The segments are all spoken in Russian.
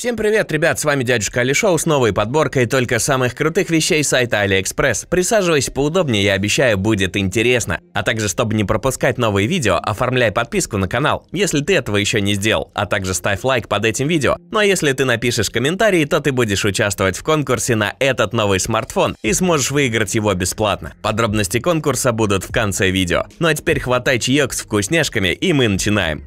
Всем привет, ребят, с вами дядюшка Али с новой подборкой только самых крутых вещей сайта Алиэкспресс. Присаживайся поудобнее, я обещаю, будет интересно. А также, чтобы не пропускать новые видео, оформляй подписку на канал, если ты этого еще не сделал. А также ставь лайк под этим видео. Ну а если ты напишешь комментарий, то ты будешь участвовать в конкурсе на этот новый смартфон и сможешь выиграть его бесплатно. Подробности конкурса будут в конце видео. Ну а теперь хватай чаек с вкусняшками и мы начинаем.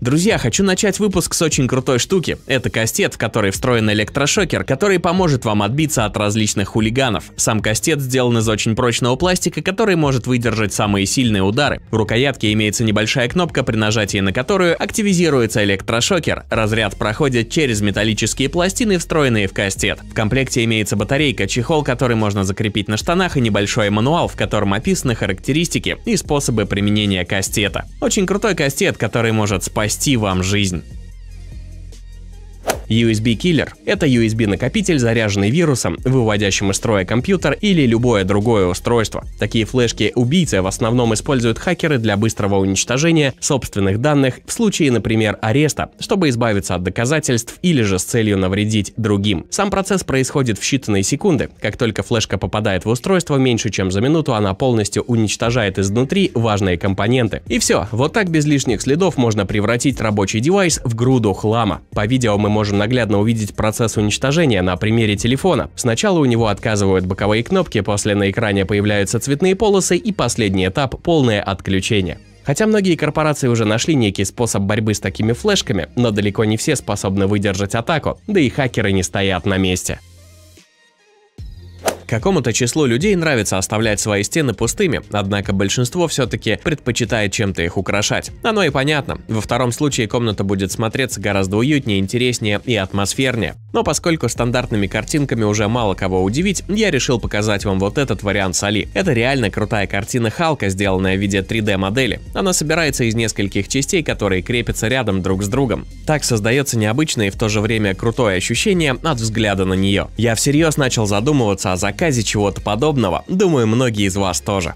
Друзья, хочу начать выпуск с очень крутой штуки. Это кастет, в который встроен электрошокер, который поможет вам отбиться от различных хулиганов. Сам кастет сделан из очень прочного пластика, который может выдержать самые сильные удары. В рукоятке имеется небольшая кнопка, при нажатии на которую активизируется электрошокер. Разряд проходит через металлические пластины, встроенные в кастет. В комплекте имеется батарейка, чехол, который можно закрепить на штанах, и небольшой мануал, в котором описаны характеристики и способы применения кастета. Очень крутой кастет, который может спасти вам жизнь. USB-киллер – это USB-накопитель, заряженный вирусом, выводящим из строя компьютер или любое другое устройство. Такие флешки убийцы в основном используют хакеры для быстрого уничтожения собственных данных в случае, например, ареста, чтобы избавиться от доказательств или же с целью навредить другим. Сам процесс происходит в считанные секунды. Как только флешка попадает в устройство, меньше чем за минуту она полностью уничтожает изнутри важные компоненты. И все, вот так без лишних следов можно превратить рабочий девайс в груду хлама. По видео мы можем наглядно увидеть процесс уничтожения на примере телефона. Сначала у него отказывают боковые кнопки, после на экране появляются цветные полосы и последний этап – полное отключение. Хотя многие корпорации уже нашли некий способ борьбы с такими флешками, но далеко не все способны выдержать атаку, да и хакеры не стоят на месте. Какому-то числу людей нравится оставлять свои стены пустыми, однако большинство все-таки предпочитает чем-то их украшать. Оно и понятно. Во втором случае комната будет смотреться гораздо уютнее, интереснее и атмосфернее. Но поскольку стандартными картинками уже мало кого удивить, я решил показать вам вот этот вариант Сали. Это реально крутая картина Халка, сделанная в виде 3D-модели. Она собирается из нескольких частей, которые крепятся рядом друг с другом. Так создается необычное и в то же время крутое ощущение от взгляда на нее. Я всерьез начал задумываться о а заказе заказе чего-то подобного, думаю, многие из вас тоже.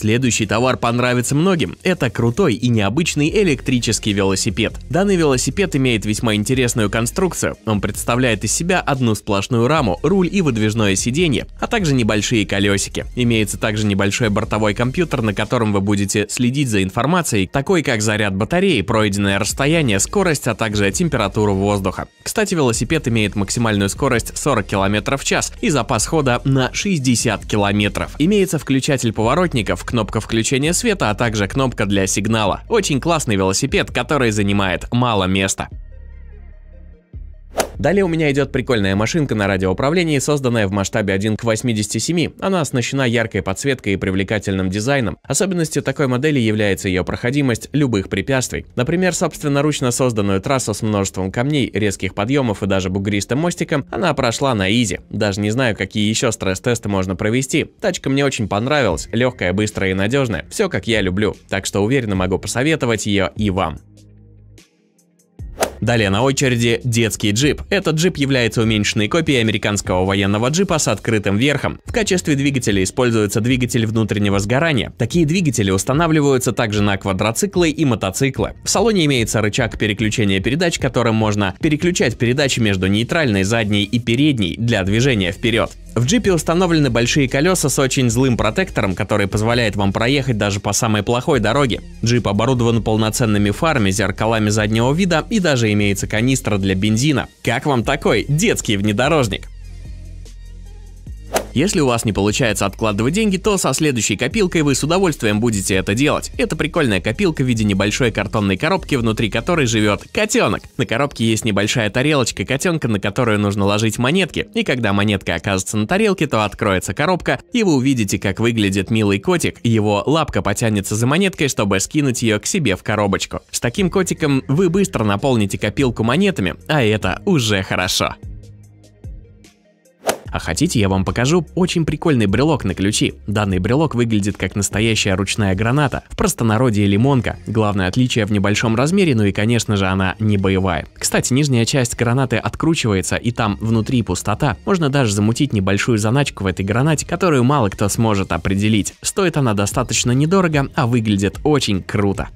Следующий товар понравится многим. Это крутой и необычный электрический велосипед. Данный велосипед имеет весьма интересную конструкцию. Он представляет из себя одну сплошную раму, руль и выдвижное сиденье, а также небольшие колесики. Имеется также небольшой бортовой компьютер, на котором вы будете следить за информацией, такой как заряд батареи, пройденное расстояние, скорость, а также температуру воздуха. Кстати, велосипед имеет максимальную скорость 40 км в час и запас хода на 60 км. Имеется включатель поворотников, кнопка включения света, а также кнопка для сигнала. Очень классный велосипед, который занимает мало места. Далее у меня идет прикольная машинка на радиоуправлении, созданная в масштабе 1 к 87. Она оснащена яркой подсветкой и привлекательным дизайном. Особенностью такой модели является ее проходимость любых препятствий. Например, собственноручно созданную трассу с множеством камней, резких подъемов и даже бугристым мостиком она прошла на изи. Даже не знаю, какие еще стресс-тесты можно провести. Тачка мне очень понравилась, легкая, быстрая и надежная. Все как я люблю. Так что уверенно могу посоветовать ее и вам. Далее на очереди детский джип. Этот джип является уменьшенной копией американского военного джипа с открытым верхом. В качестве двигателя используется двигатель внутреннего сгорания. Такие двигатели устанавливаются также на квадроциклы и мотоциклы. В салоне имеется рычаг переключения передач, которым можно переключать передачи между нейтральной, задней и передней для движения вперед. В джипе установлены большие колеса с очень злым протектором, который позволяет вам проехать даже по самой плохой дороге. Джип оборудован полноценными фарами, зеркалами заднего вида и даже имеется канистра для бензина. Как вам такой детский внедорожник? Если у вас не получается откладывать деньги, то со следующей копилкой вы с удовольствием будете это делать. Это прикольная копилка в виде небольшой картонной коробки, внутри которой живет котенок. На коробке есть небольшая тарелочка котенка, на которую нужно ложить монетки. И когда монетка окажется на тарелке, то откроется коробка, и вы увидите, как выглядит милый котик. Его лапка потянется за монеткой, чтобы скинуть ее к себе в коробочку. С таким котиком вы быстро наполните копилку монетами, а это уже хорошо. А хотите, я вам покажу очень прикольный брелок на ключи. Данный брелок выглядит как настоящая ручная граната, в простонародье лимонка. Главное отличие в небольшом размере, ну и конечно же она не боевая. Кстати, нижняя часть гранаты откручивается и там внутри пустота. Можно даже замутить небольшую заначку в этой гранате, которую мало кто сможет определить. Стоит она достаточно недорого, а выглядит очень круто.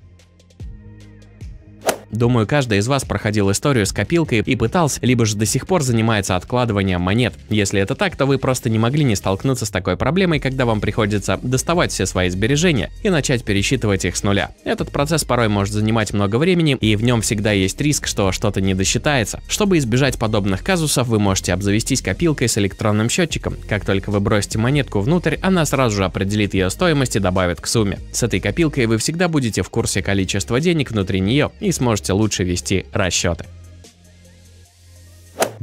Думаю, каждый из вас проходил историю с копилкой и пытался, либо же до сих пор занимается откладыванием монет. Если это так, то вы просто не могли не столкнуться с такой проблемой, когда вам приходится доставать все свои сбережения и начать пересчитывать их с нуля. Этот процесс порой может занимать много времени, и в нем всегда есть риск, что что-то не досчитается. Чтобы избежать подобных казусов, вы можете обзавестись копилкой с электронным счетчиком. Как только вы бросите монетку внутрь, она сразу же определит ее стоимость и добавит к сумме. С этой копилкой вы всегда будете в курсе количества денег внутри нее и сможете возможности лучше вести расчеты.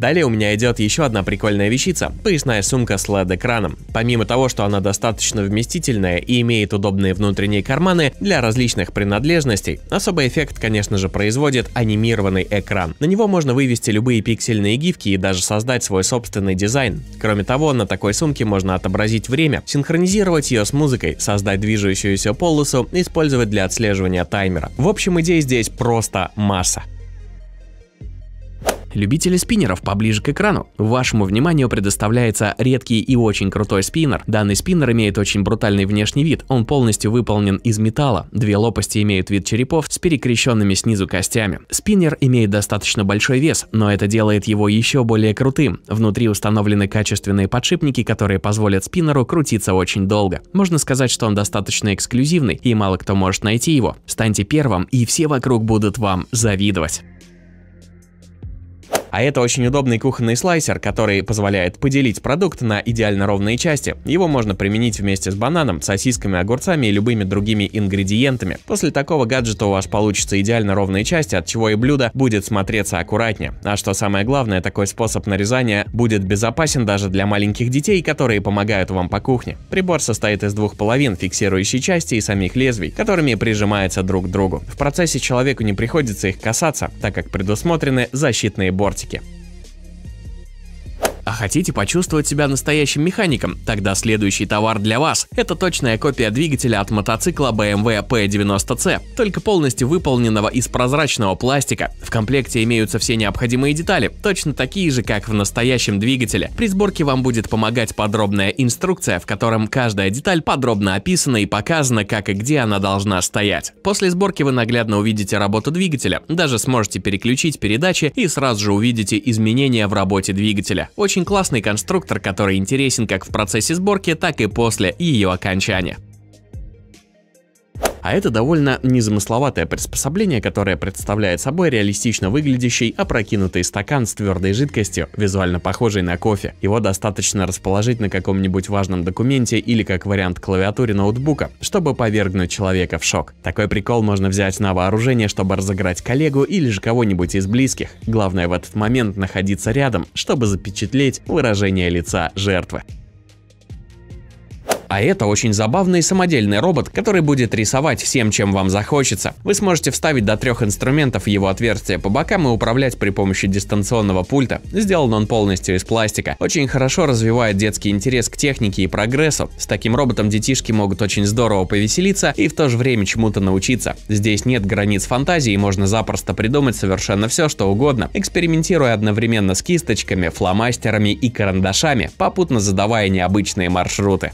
Далее у меня идет еще одна прикольная вещица – поясная сумка с LED-экраном. Помимо того, что она достаточно вместительная и имеет удобные внутренние карманы для различных принадлежностей, особый эффект, конечно же, производит анимированный экран. На него можно вывести любые пиксельные гифки и даже создать свой собственный дизайн. Кроме того, на такой сумке можно отобразить время, синхронизировать ее с музыкой, создать движущуюся полосу, использовать для отслеживания таймера. В общем, идей здесь просто масса. Любители спиннеров поближе к экрану. Вашему вниманию предоставляется редкий и очень крутой спиннер. Данный спиннер имеет очень брутальный внешний вид, он полностью выполнен из металла, две лопасти имеют вид черепов с перекрещенными снизу костями. Спиннер имеет достаточно большой вес, но это делает его еще более крутым. Внутри установлены качественные подшипники, которые позволят спиннеру крутиться очень долго. Можно сказать, что он достаточно эксклюзивный и мало кто может найти его. Станьте первым и все вокруг будут вам завидовать. А это очень удобный кухонный слайсер, который позволяет поделить продукт на идеально ровные части. Его можно применить вместе с бананом, сосисками, огурцами и любыми другими ингредиентами. После такого гаджета у вас получится идеально ровные части, от чего и блюдо будет смотреться аккуратнее. А что самое главное, такой способ нарезания будет безопасен даже для маленьких детей, которые помогают вам по кухне. Прибор состоит из двух половин, фиксирующей части и самих лезвий, которыми прижимается друг к другу. В процессе человеку не приходится их касаться, так как предусмотрены защитные борты практике. А хотите почувствовать себя настоящим механиком? Тогда следующий товар для вас. Это точная копия двигателя от мотоцикла BMW P90C, только полностью выполненного из прозрачного пластика. В комплекте имеются все необходимые детали, точно такие же, как в настоящем двигателе. При сборке вам будет помогать подробная инструкция, в котором каждая деталь подробно описана и показана, как и где она должна стоять. После сборки вы наглядно увидите работу двигателя, даже сможете переключить передачи и сразу же увидите изменения в работе двигателя. Очень очень классный конструктор, который интересен как в процессе сборки, так и после ее окончания. А это довольно незамысловатое приспособление, которое представляет собой реалистично выглядящий опрокинутый стакан с твердой жидкостью, визуально похожий на кофе. Его достаточно расположить на каком-нибудь важном документе или как вариант клавиатуре ноутбука, чтобы повергнуть человека в шок. Такой прикол можно взять на вооружение, чтобы разыграть коллегу или же кого-нибудь из близких. Главное в этот момент находиться рядом, чтобы запечатлеть выражение лица жертвы а это очень забавный самодельный робот, который будет рисовать всем, чем вам захочется. Вы сможете вставить до трех инструментов в его отверстия по бокам и управлять при помощи дистанционного пульта. Сделан он полностью из пластика. Очень хорошо развивает детский интерес к технике и прогрессу. С таким роботом детишки могут очень здорово повеселиться и в то же время чему-то научиться. Здесь нет границ фантазии, можно запросто придумать совершенно все, что угодно, экспериментируя одновременно с кисточками, фломастерами и карандашами, попутно задавая необычные маршруты.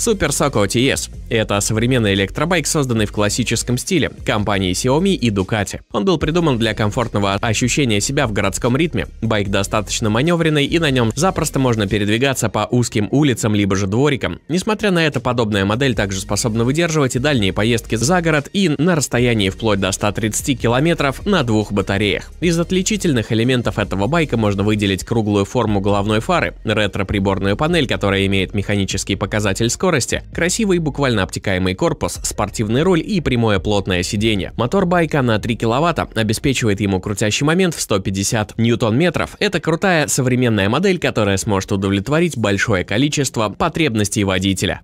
Super Soco TS. Это современный электробайк, созданный в классическом стиле, компании Xiaomi и Ducati. Он был придуман для комфортного ощущения себя в городском ритме. Байк достаточно маневренный и на нем запросто можно передвигаться по узким улицам либо же дворикам. Несмотря на это, подобная модель также способна выдерживать и дальние поездки за город и на расстоянии вплоть до 130 километров на двух батареях. Из отличительных элементов этого байка можно выделить круглую форму головной фары, ретро-приборную панель, которая имеет механический показатель скорости, скорости, красивый буквально обтекаемый корпус, спортивный руль и прямое плотное сиденье. Мотор байка на 3 кВт обеспечивает ему крутящий момент в 150 ньютон-метров. Это крутая современная модель, которая сможет удовлетворить большое количество потребностей водителя.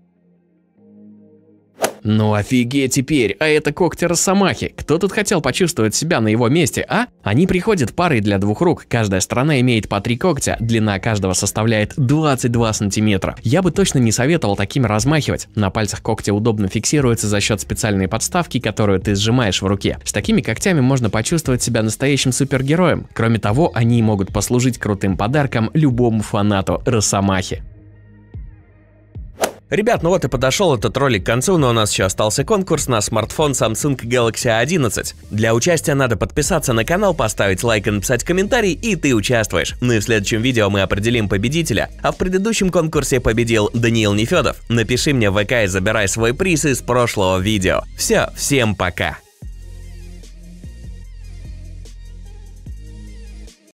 Ну офигеть теперь, а это когти Росомахи. Кто тут хотел почувствовать себя на его месте, а? Они приходят парой для двух рук, каждая сторона имеет по три когтя, длина каждого составляет 22 сантиметра. Я бы точно не советовал такими размахивать. На пальцах когти удобно фиксируются за счет специальной подставки, которую ты сжимаешь в руке. С такими когтями можно почувствовать себя настоящим супергероем. Кроме того, они могут послужить крутым подарком любому фанату Росомахи. Ребят, ну вот и подошел этот ролик к концу, но у нас еще остался конкурс на смартфон Samsung Galaxy 11. Для участия надо подписаться на канал, поставить лайк и написать комментарий, и ты участвуешь. Ну и в следующем видео мы определим победителя, а в предыдущем конкурсе победил Даниил Нефедов. Напиши мне в ВК и забирай свой приз из прошлого видео. Все, всем пока!